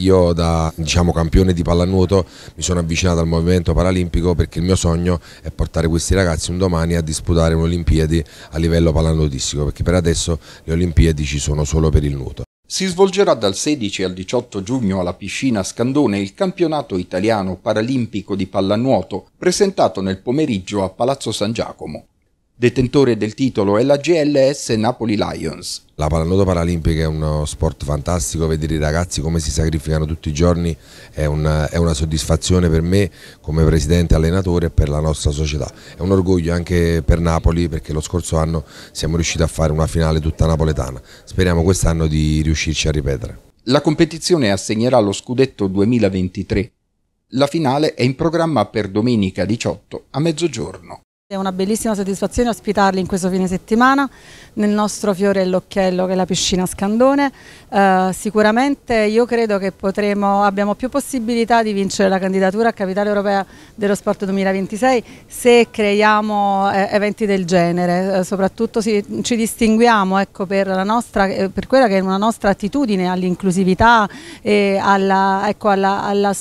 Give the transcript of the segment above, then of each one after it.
Io da diciamo, campione di pallanuoto mi sono avvicinato al movimento paralimpico perché il mio sogno è portare questi ragazzi un domani a disputare un'Olimpiadi a livello pallanuotistico perché per adesso le Olimpiadi ci sono solo per il nuoto. Si svolgerà dal 16 al 18 giugno alla piscina Scandone il campionato italiano paralimpico di pallanuoto presentato nel pomeriggio a Palazzo San Giacomo. Detentore del titolo è la GLS Napoli Lions. La pallanuoto paralimpica è uno sport fantastico, vedere i ragazzi come si sacrificano tutti i giorni è una, è una soddisfazione per me come presidente allenatore e per la nostra società. È un orgoglio anche per Napoli perché lo scorso anno siamo riusciti a fare una finale tutta napoletana. Speriamo quest'anno di riuscirci a ripetere. La competizione assegnerà lo scudetto 2023. La finale è in programma per domenica 18 a mezzogiorno. È una bellissima soddisfazione ospitarli in questo fine settimana nel nostro fiore e l'occhiello che è la piscina Scandone. Eh, sicuramente io credo che potremo, abbiamo più possibilità di vincere la candidatura a Capitale Europea dello Sport 2026 se creiamo eh, eventi del genere. Eh, soprattutto si, ci distinguiamo ecco, per, nostra, eh, per, quella che è una nostra attitudine all'inclusività e alla, ecco, alla, alla,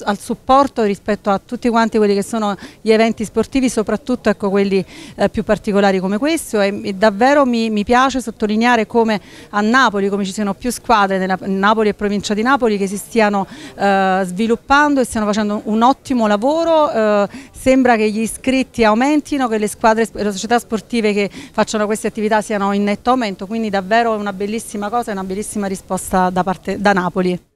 al supporto rispetto a tutti quanti quelli che sono gli eventi sportivi, soprattutto soprattutto ecco, quelli eh, più particolari come questo e, e davvero mi, mi, piace sottolineare come a Napoli, come ci siano più squadre nella, Napoli e provincia di Napoli che si stiano eh, sviluppando e stiano facendo un ottimo lavoro, eh, sembra che gli iscritti aumentino, che le squadre e le società sportive che facciano queste attività siano in netto aumento, quindi davvero è una bellissima cosa e una bellissima risposta da, parte, da Napoli.